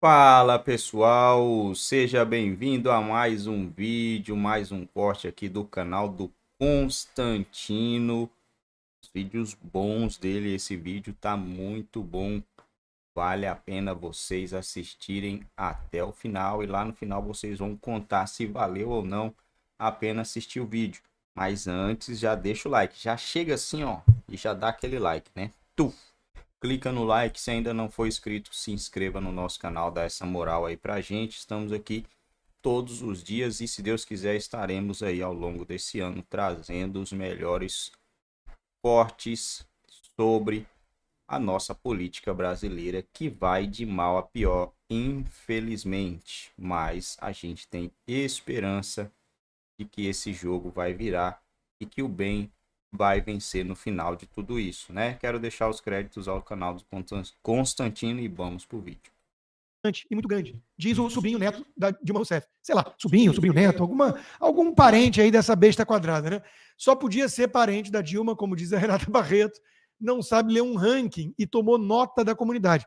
Fala pessoal, seja bem-vindo a mais um vídeo, mais um corte aqui do canal do Constantino. vídeos bons dele, esse vídeo tá muito bom. Vale a pena vocês assistirem até o final e lá no final vocês vão contar se valeu ou não a pena assistir o vídeo. Mas antes já deixa o like, já chega assim ó e já dá aquele like, né? Tu! clica no like, se ainda não for inscrito, se inscreva no nosso canal, dá essa moral aí pra gente. Estamos aqui todos os dias e se Deus quiser estaremos aí ao longo desse ano trazendo os melhores cortes sobre a nossa política brasileira que vai de mal a pior, infelizmente, mas a gente tem esperança de que esse jogo vai virar e que o bem vai vencer no final de tudo isso, né? Quero deixar os créditos ao canal do Constantino e vamos pro vídeo. E muito grande, diz o sobrinho neto da Dilma Rousseff. Sei lá, sobrinho, sobrinho neto, alguma, algum parente aí dessa besta quadrada, né? Só podia ser parente da Dilma, como diz a Renata Barreto, não sabe ler um ranking e tomou nota da comunidade.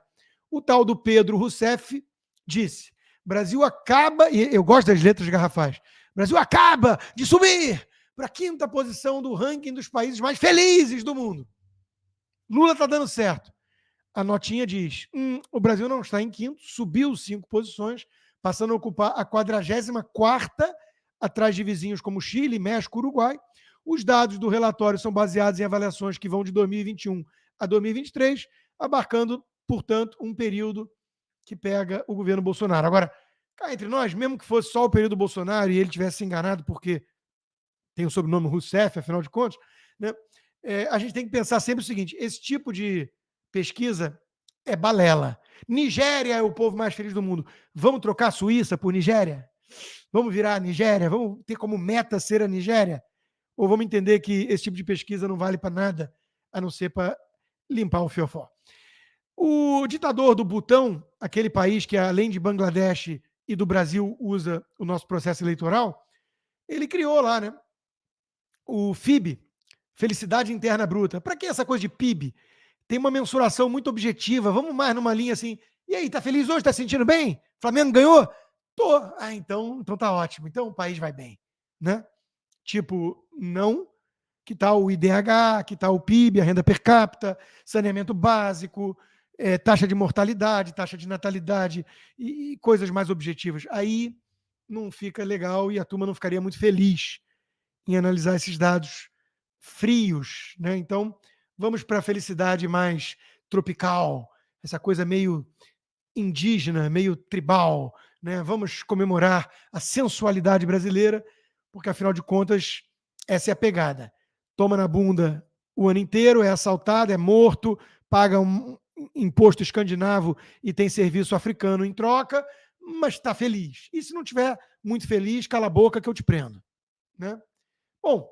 O tal do Pedro Rousseff disse: Brasil acaba, e eu gosto das letras garrafais, Brasil acaba de subir para a quinta posição do ranking dos países mais felizes do mundo. Lula está dando certo. A notinha diz: hum, o Brasil não está em quinto, subiu cinco posições, passando a ocupar a 44 atrás de vizinhos como Chile, México, Uruguai. Os dados do relatório são baseados em avaliações que vão de 2021 a 2023, abarcando, portanto, um período que pega o governo Bolsonaro. Agora, cá entre nós, mesmo que fosse só o período Bolsonaro e ele tivesse enganado, porque tem o sobrenome Rousseff, afinal de contas, né? É, a gente tem que pensar sempre o seguinte: esse tipo de pesquisa é balela. Nigéria é o povo mais feliz do mundo. Vamos trocar a Suíça por Nigéria? Vamos virar a Nigéria? Vamos ter como meta ser a Nigéria? Ou vamos entender que esse tipo de pesquisa não vale para nada, a não ser para limpar o fiofó? O ditador do Butão, aquele país que, além de Bangladesh e do Brasil, usa o nosso processo eleitoral, ele criou lá né, o FIB, Felicidade Interna Bruta. Para que essa coisa de PIB? Tem uma mensuração muito objetiva. Vamos mais numa linha assim. E aí, tá feliz hoje? Tá sentindo bem? Flamengo ganhou? Tô. Ah, então, então tá ótimo. Então o país vai bem, né? Tipo, não. Que tal tá o IDH? Que tal tá o PIB, a renda per capita, saneamento básico, é, taxa de mortalidade, taxa de natalidade e, e coisas mais objetivas. Aí não fica legal e a turma não ficaria muito feliz em analisar esses dados frios, né? Então, vamos para a felicidade mais tropical, essa coisa meio indígena, meio tribal, né? Vamos comemorar a sensualidade brasileira, porque afinal de contas essa é a pegada. Toma na bunda o ano inteiro, é assaltado, é morto, paga um imposto escandinavo e tem serviço africano em troca, mas está feliz. E se não tiver muito feliz, cala a boca que eu te prendo, né? Bom,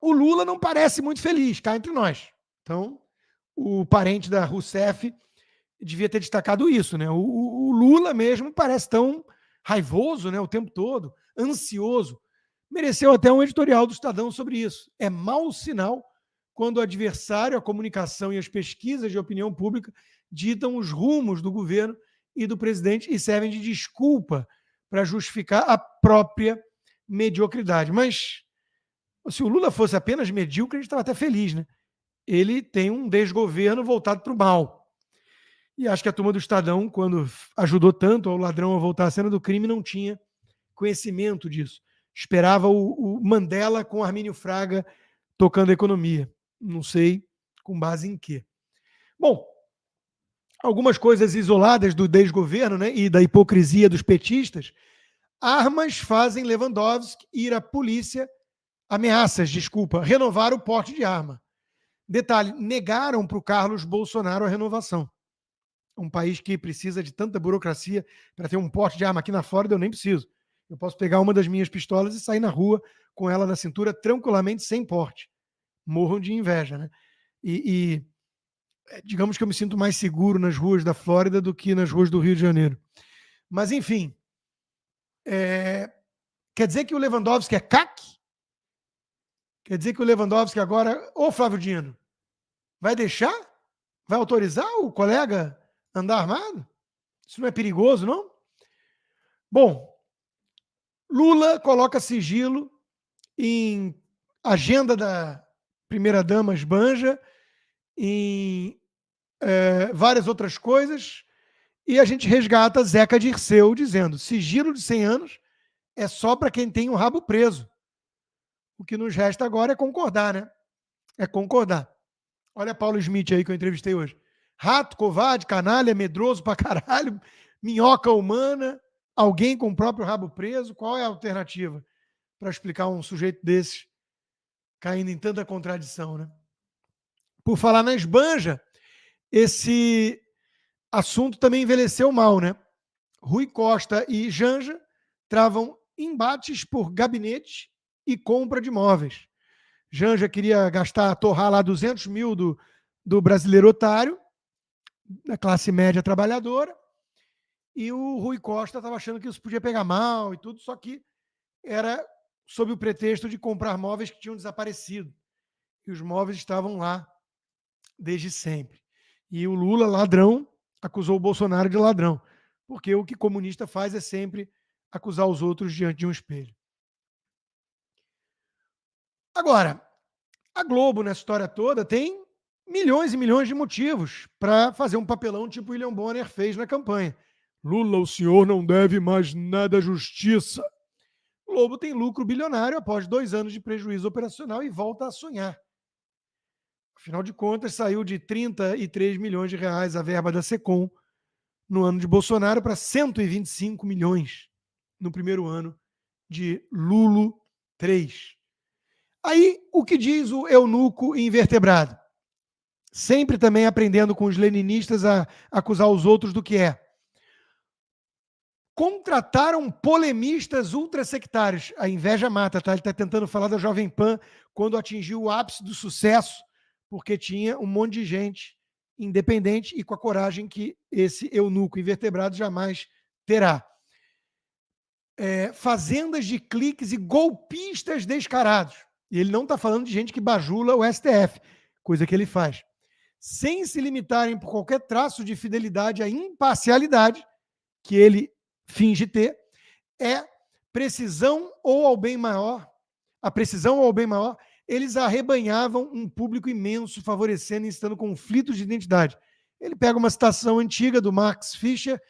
o Lula não parece muito feliz, cá entre nós. Então, o parente da Rousseff devia ter destacado isso, né? O, o, Lula mesmo parece tão raivoso, né, o tempo todo, ansioso. Mereceu até um editorial do Estadão sobre isso. É mau sinal quando o adversário, a comunicação e as pesquisas de opinião pública ditam os rumos do governo e do presidente e servem de desculpa para justificar a própria mediocridade. Mas se o Lula fosse apenas medíocre, a gente estava até feliz, né? Ele tem um desgoverno voltado para o mal. E acho que a turma do Estadão, quando ajudou tanto ao ladrão a voltar à cena do crime, não tinha conhecimento disso. Esperava o, o Mandela com Armínio Fraga tocando a economia. Não sei com base em quê. Bom, algumas coisas isoladas do desgoverno né, e da hipocrisia dos petistas Armas fazem Lewandowski ir à polícia. Ameaças, desculpa, renovar o porte de arma. Detalhe: negaram para o Carlos Bolsonaro a renovação. Um país que precisa de tanta burocracia para ter um porte de arma aqui na Flórida, eu nem preciso. Eu posso pegar uma das minhas pistolas e sair na rua com ela na cintura tranquilamente, sem porte. Morram de inveja, né? E, e é, digamos que eu me sinto mais seguro nas ruas da Flórida do que nas ruas do Rio de Janeiro. Mas, enfim, é, quer dizer que o Lewandowski é CAC? Quer dizer que o Lewandowski agora. Ô, Flávio Dino, vai deixar? Vai autorizar o colega andar armado? Isso não é perigoso, não? Bom, Lula coloca sigilo em agenda da primeira-dama Esbanja, em é, várias outras coisas. E a gente resgata Zeca Dirceu dizendo: sigilo de 100 anos é só para quem tem o um rabo preso. O que nos resta agora é concordar, né? É concordar. Olha Paulo Smith aí que eu entrevistei hoje. Rato, covarde, canalha, medroso pra caralho, minhoca humana, alguém com o próprio rabo preso. Qual é a alternativa para explicar um sujeito desses caindo em tanta contradição, né? Por falar na esbanja, esse Assunto também envelheceu mal, né? Rui Costa e Janja travam embates por gabinete e compra de imóveis. Janja queria gastar, torrar lá 200 mil do, do brasileiro otário, da classe média trabalhadora, e o Rui Costa estava achando que isso podia pegar mal e tudo, só que era sob o pretexto de comprar móveis que tinham desaparecido. E os móveis estavam lá desde sempre. E o Lula, ladrão, acusou o Bolsonaro de ladrão. Porque o que comunista faz é sempre acusar os outros diante de um espelho. Agora, a Globo, nessa história toda, tem milhões e milhões de motivos para fazer um papelão tipo William Bonner fez na campanha. Lula, o senhor não deve mais nada à justiça. Globo tem lucro bilionário após dois anos de prejuízo operacional e volta a sonhar. Afinal de contas, saiu de 33 milhões de reais a verba da SECOM no ano de Bolsonaro para 125 milhões no primeiro ano de Lulo 3. Aí, o que diz o eunuco invertebrado? Sempre também aprendendo com os leninistas a acusar os outros do que é. Contrataram polemistas ultrasectários. A inveja mata, tá? Ele está tentando falar da Jovem Pan quando atingiu o ápice do sucesso porque tinha um monte de gente independente e com a coragem que esse eunuco invertebrado jamais terá. É, fazendas de cliques e golpistas descarados. E ele não está falando de gente que bajula o STF, coisa que ele faz. Sem se limitarem por qualquer traço de fidelidade à imparcialidade que ele finge ter, é precisão ou ao bem maior, a precisão ou ao bem maior eles arrebanhavam um público imenso, favorecendo e instando conflitos de identidade. Ele pega uma citação antiga do Max Fischer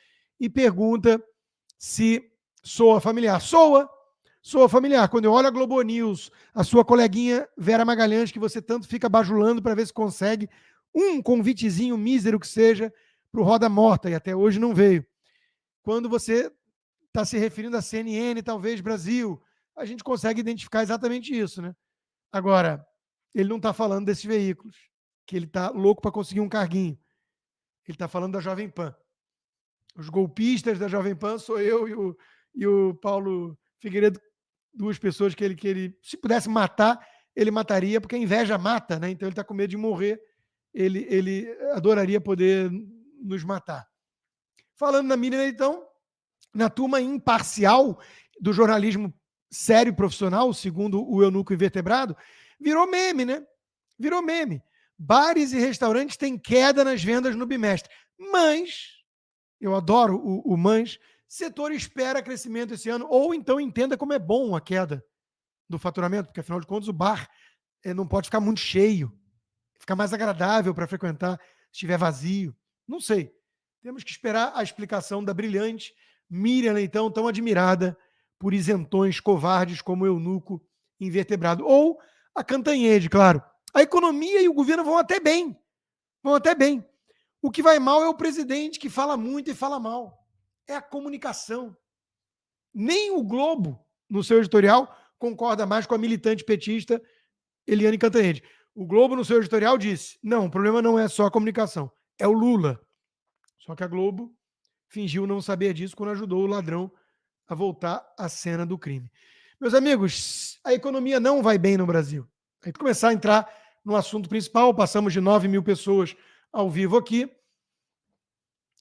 e pergunta se soa familiar. Soa, soa familiar. Quando eu olho a Globo News, a sua coleguinha Vera Magalhães, que você tanto fica bajulando para ver se consegue um convitezinho mísero que seja para o Roda Morta, e até hoje não veio. Quando você está se referindo à CNN, talvez Brasil, a gente consegue identificar exatamente isso, né? Agora, ele não está falando desses veículos, que ele está louco para conseguir um carguinho. Ele está falando da Jovem Pan. Os golpistas da Jovem Pan sou eu e o, e o Paulo Figueiredo, duas pessoas que ele, que ele, se pudesse matar, ele mataria, porque a inveja mata, né? Então ele está com medo de morrer. Ele, ele adoraria poder nos matar. Falando na Miriam, então, na turma imparcial do jornalismo sério profissional, segundo o eunuco invertebrado, virou meme, né? Virou meme. Bares e restaurantes têm queda nas vendas no bimestre. Mas, eu adoro o, o mas, setor espera crescimento esse ano, ou então entenda como é bom a queda do faturamento, porque afinal de contas o bar eh, não pode ficar muito cheio. Fica mais agradável para frequentar se estiver vazio. Não sei. Temos que esperar a explicação da brilhante Miriam Leitão, tão admirada por isentões covardes como o eunuco invertebrado. Ou a Cantanhede, claro. A economia e o governo vão até bem. Vão até bem. O que vai mal é o presidente que fala muito e fala mal. É a comunicação. Nem o Globo, no seu editorial, concorda mais com a militante petista Eliane Cantanhede. O Globo, no seu editorial, disse: não, o problema não é só a comunicação, é o Lula. Só que a Globo fingiu não saber disso quando ajudou o ladrão a voltar à cena do crime. Meus amigos, a economia não vai bem no Brasil. A gente começar a entrar no assunto principal, passamos de 9 mil pessoas ao vivo aqui.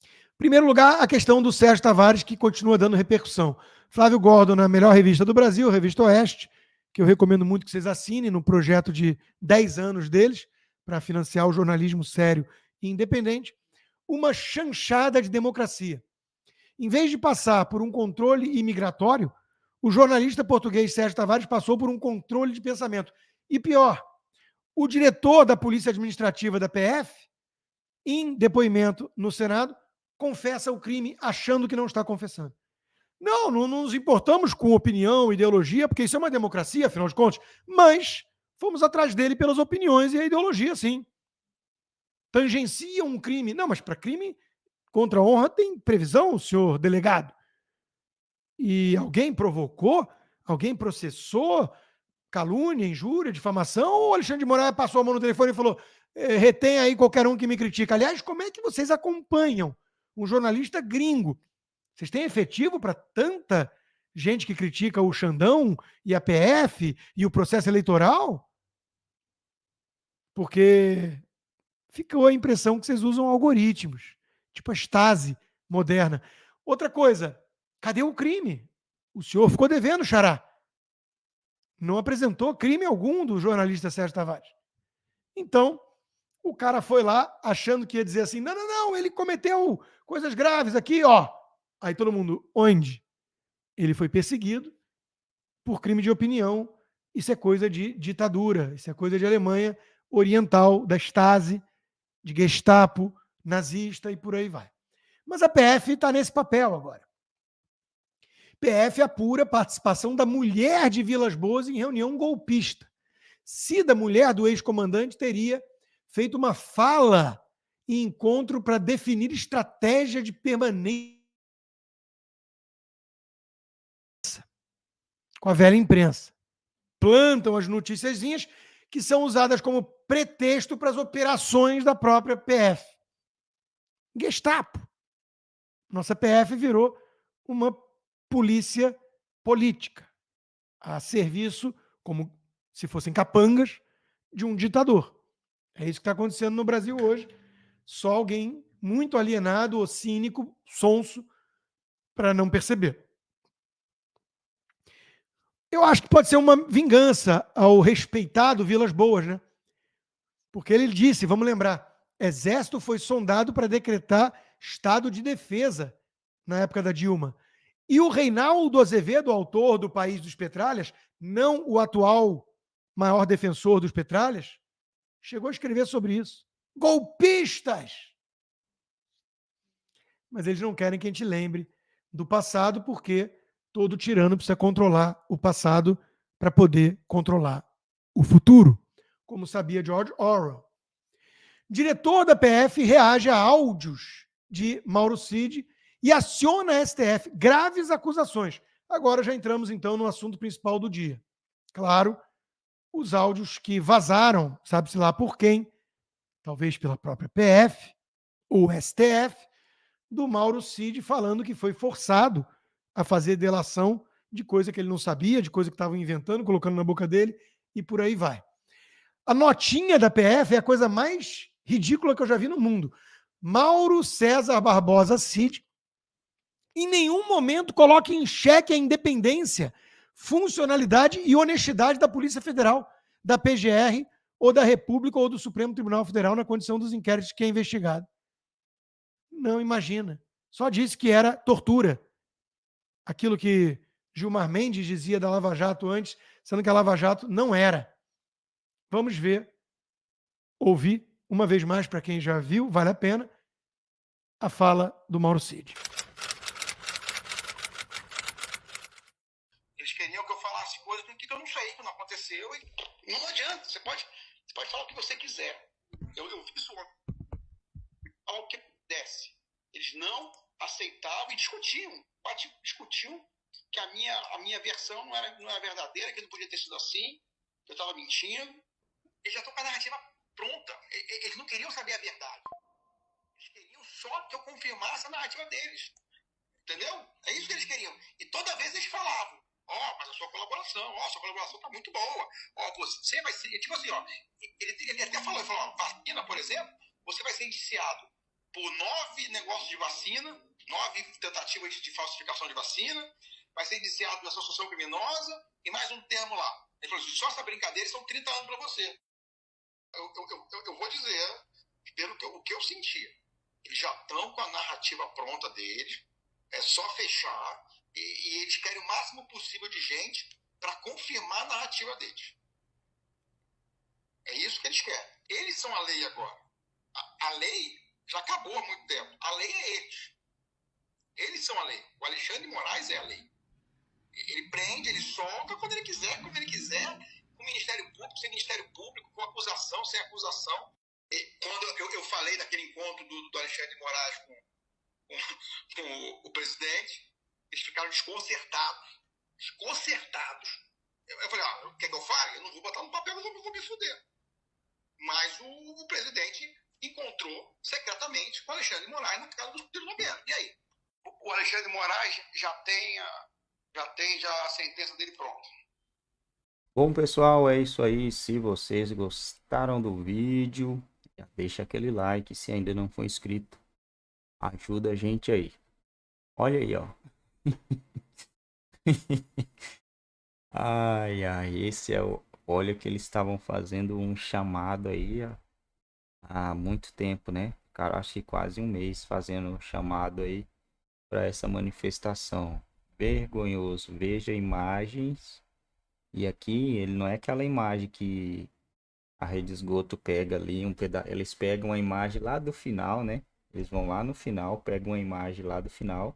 Em primeiro lugar, a questão do Sérgio Tavares, que continua dando repercussão. Flávio Gordon, na melhor revista do Brasil, Revista Oeste, que eu recomendo muito que vocês assinem no projeto de 10 anos deles, para financiar o jornalismo sério e independente. Uma chanchada de democracia. Em vez de passar por um controle imigratório, o jornalista português Sérgio Tavares passou por um controle de pensamento. E pior, o diretor da Polícia Administrativa da PF, em depoimento no Senado, confessa o crime achando que não está confessando. Não, não nos importamos com opinião, ideologia, porque isso é uma democracia, afinal de contas, mas fomos atrás dele pelas opiniões e a ideologia, sim. Tangencia um crime. Não, mas para crime contra a honra tem previsão, senhor delegado? E hum. alguém provocou? Alguém processou? Calúnia, injúria, difamação? Ou Alexandre de Moraes passou a mão no telefone e falou: é, retém aí qualquer um que me critica? Aliás, como é que vocês acompanham um jornalista gringo? Vocês têm efetivo para tanta gente que critica o Xandão e a PF e o processo eleitoral? Porque ficou a impressão que vocês usam algoritmos tipo a estase moderna. Outra coisa, cadê o crime? O senhor ficou devendo, Xará. Não apresentou crime algum do jornalista Sérgio Tavares. Então, o cara foi lá achando que ia dizer assim: não, não, não, ele cometeu coisas graves aqui, ó. Aí todo mundo, onde? Ele foi perseguido por crime de opinião. Isso é coisa de ditadura, isso é coisa de Alemanha Oriental, da Stasi, de Gestapo, nazista e por aí vai. Mas a PF está nesse papel agora. PF apura participação da mulher de Vilas Boas em reunião golpista. Se da mulher do ex-comandante, teria feito uma fala em encontro para definir estratégia de permanência com a velha imprensa. Plantam as notíciazinhas que são usadas como pretexto para as operações da própria PF. Gestapo. Nossa PF virou uma polícia política, a serviço, como se fossem capangas, de um ditador. É isso que está acontecendo no Brasil hoje. Só alguém muito alienado ou cínico, sonso, para não perceber. Eu acho que pode ser uma vingança ao respeitado Vilas Boas, né? Porque ele disse, vamos lembrar, Exército foi sondado para decretar estado de defesa na época da Dilma. E o Reinaldo Azevedo, autor do País dos Petralhas, não o atual maior defensor dos Petralhas, chegou a escrever sobre isso. Golpistas! Mas eles não querem que a gente lembre do passado, porque todo tirano precisa controlar o passado para poder controlar o futuro, como sabia George Orwell. Diretor da PF reage a áudios de Mauro Cid e aciona a STF graves acusações. Agora já entramos então no assunto principal do dia. Claro, os áudios que vazaram, sabe-se lá por quem, talvez pela própria PF ou STF, do Mauro Cid falando que foi forçado a fazer delação de coisa que ele não sabia, de coisa que estavam inventando, colocando na boca dele e por aí vai. A notinha da PF é a coisa mais ridícula que eu já vi no mundo. Mauro César Barbosa Cid em nenhum momento coloca em xeque a independência, funcionalidade e honestidade da Polícia Federal, da PGR ou da República ou do Supremo Tribunal Federal na condição dos inquéritos que é investigado. Não imagina. Só disse que era tortura. Aquilo que Gilmar Mendes dizia da Lava Jato antes, sendo que a Lava Jato não era. Vamos ver, ouvir uma vez mais, para quem já viu, vale a pena, a fala do Mauro Cid. Eles queriam que eu falasse coisas que eu não sei, que não aconteceu, e não adianta, você pode, você pode falar o que você quiser. Eu, eu fiz o que pudesse. Eles não aceitavam e discutiam, discutiam que a minha, a minha versão não era, não era verdadeira, que não podia ter sido assim, que eu estava mentindo. Eles já estão com a narrativa pronta, eles não queriam saber a verdade. Eles queriam só que eu confirmasse a narrativa deles. Entendeu? É isso que eles queriam. E toda vez eles falavam: Ó, oh, mas a sua colaboração, ó, oh, sua colaboração tá muito boa. Ó, oh, você vai ser. Tipo assim, ó. Ele, ele até falou: ele falou, vacina, por exemplo, você vai ser indiciado por nove negócios de vacina, nove tentativas de falsificação de vacina, vai ser indiciado por associação criminosa e mais um termo lá. Ele falou assim, só essa brincadeira são 30 anos para você eu, eu, eu, eu vou dizer, pelo que, o que eu senti. Eles já estão com a narrativa pronta deles, é só fechar, e, e eles querem o máximo possível de gente para confirmar a narrativa deles. É isso que eles querem. Eles são a lei agora. A, a lei já acabou há muito tempo. A lei é eles. Eles são a lei. O Alexandre Moraes é a lei. Ele prende, ele solta quando ele quiser, quando ele quiser, Ministério Público sem Ministério Público, com acusação sem acusação. E quando eu, eu, falei daquele encontro do, do Alexandre de Moraes com, com, com o, o, presidente, eles ficaram desconcertados. Desconcertados. Eu, eu falei, ah, o que eu fale? Eu não vou botar no papel, eu vou, me fuder. Mas o, o, presidente encontrou secretamente com o Alexandre de Moraes na casa do Ciro Nogueira. E aí? O, o Alexandre de Moraes já tem, a, já tem já a sentença dele pronta Bom, pessoal, é isso aí. Se vocês gostaram do vídeo, já deixa aquele like. Se ainda não for inscrito, ajuda a gente aí. Olha aí, ó. ai, ai, esse é o... Olha que eles estavam fazendo um chamado aí há, há muito tempo, né? Cara, acho que quase um mês fazendo um chamado aí para essa manifestação. Vergonhoso. Veja imagens e aqui ele não é aquela imagem que a rede esgoto pega ali, um peda eles pegam a imagem lá do final, né? Eles vão lá no final, pegam a imagem lá do final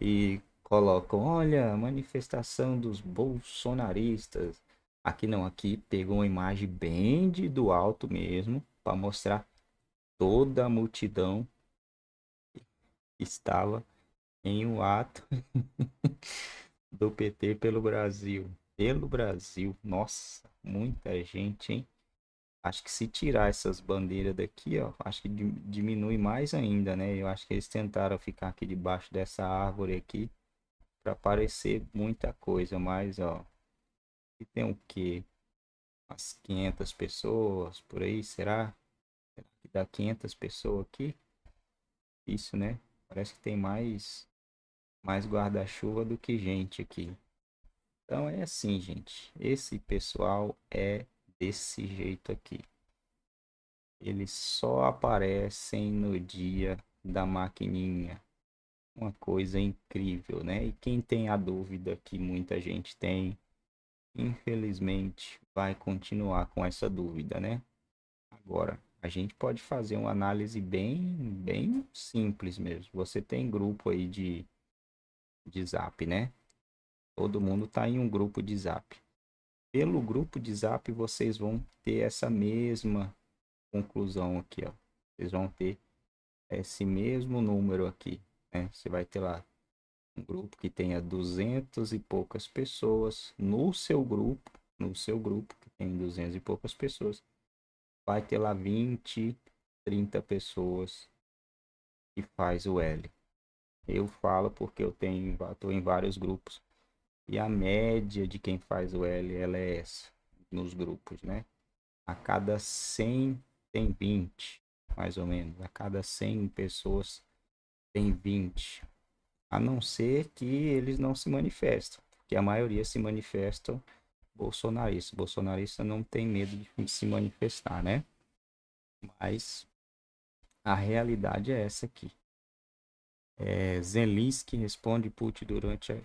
e colocam, olha, manifestação dos bolsonaristas. Aqui não, aqui pegou uma imagem bem de, do alto mesmo, para mostrar toda a multidão estava em um ato do PT pelo Brasil pelo Brasil. Nossa, muita gente, hein? Acho que se tirar essas bandeiras daqui, ó, acho que diminui mais ainda, né? Eu acho que eles tentaram ficar aqui debaixo dessa árvore aqui para aparecer muita coisa, mas ó, E tem o que Umas 500 pessoas por aí, será? Será que dá 500 pessoas aqui? Isso, né? Parece que tem mais mais guarda-chuva do que gente aqui. Então é assim, gente. Esse pessoal é desse jeito aqui. Eles só aparecem no dia da maquininha. Uma coisa incrível, né? E quem tem a dúvida que muita gente tem, infelizmente vai continuar com essa dúvida, né? Agora, a gente pode fazer uma análise bem, bem simples mesmo. Você tem grupo aí de, de zap, né? Todo mundo está em um grupo de zap. Pelo grupo de zap, vocês vão ter essa mesma conclusão aqui, ó. Vocês vão ter esse mesmo número aqui, né? Você vai ter lá um grupo que tenha duzentas e poucas pessoas no seu grupo, no seu grupo que tem duzentas e poucas pessoas, vai ter lá 20, 30 pessoas que faz o L. Eu falo porque eu tenho, estou em vários grupos e a média de quem faz o L, ela é essa, nos grupos, né? A cada 100 tem 20, mais ou menos. A cada 100 pessoas tem 20. A não ser que eles não se manifestam, porque a maioria se manifestam bolsonarista. Bolsonarista não tem medo de se manifestar, né? Mas a realidade é essa aqui. É, Zelensky responde Putin durante a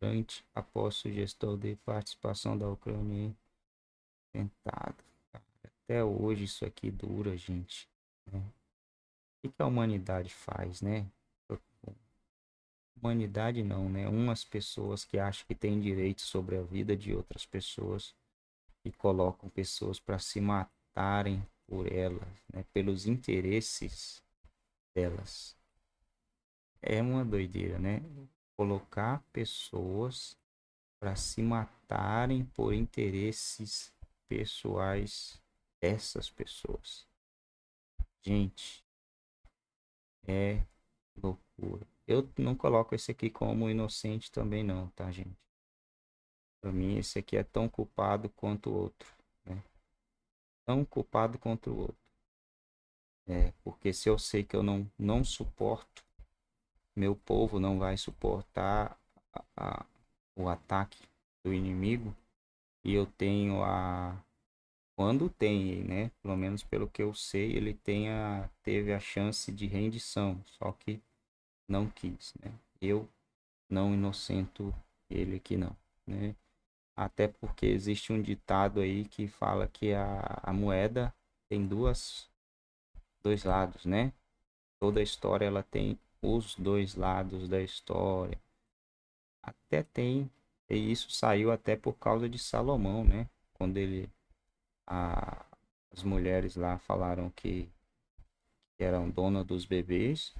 durante a posse gestor de participação da Ucrânia em tentado. Até hoje isso aqui dura, gente. Né? O que a humanidade faz, né? Humanidade não, né? Umas pessoas que acham que têm direito sobre a vida de outras pessoas e colocam pessoas para se matarem por elas, né? pelos interesses delas. É uma doideira, né? colocar pessoas para se matarem por interesses pessoais dessas pessoas. Gente, é loucura. Eu não coloco esse aqui como inocente também não, tá, gente? Para mim esse aqui é tão culpado quanto o outro, né? Tão culpado quanto o outro. É, porque se eu sei que eu não não suporto meu povo não vai suportar a, a, o ataque do inimigo e eu tenho a quando tem, né? Pelo menos pelo que eu sei, ele tenha teve a chance de rendição, só que não quis, né? Eu não inocento ele aqui não, né? Até porque existe um ditado aí que fala que a, a moeda tem duas dois lados, né? Toda história ela tem os dois lados da história. Até tem, e isso saiu até por causa de Salomão, né? Quando ele, a, as mulheres lá falaram que, que eram donas dos bebês,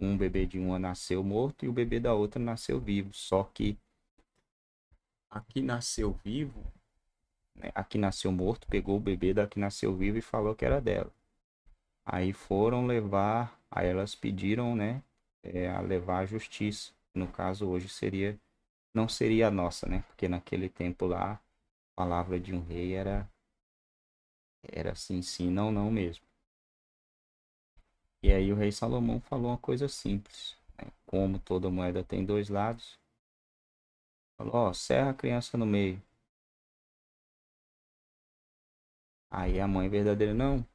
um bebê de uma nasceu morto e o bebê da outra nasceu vivo. Só que aqui nasceu vivo, né? aqui nasceu morto, pegou o bebê da que nasceu vivo e falou que era dela. Aí foram levar, aí elas pediram, né, é, a levar à justiça. No caso hoje seria não seria a nossa, né? Porque naquele tempo lá a palavra de um rei era era sim, sim, não, não mesmo. E aí o rei Salomão falou uma coisa simples, né? como toda moeda tem dois lados. Falou, ó, serra a criança no meio. Aí a mãe verdadeira, não,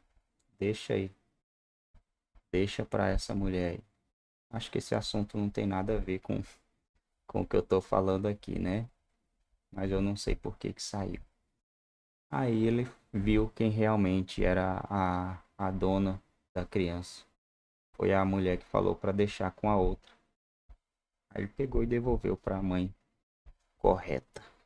deixa aí. Deixa para essa mulher aí acho que esse assunto não tem nada a ver com, com o que eu tô falando aqui, né? Mas eu não sei por que que saiu. Aí ele viu quem realmente era a, a dona da criança. Foi a mulher que falou para deixar com a outra. Aí ele pegou e devolveu para a mãe correta.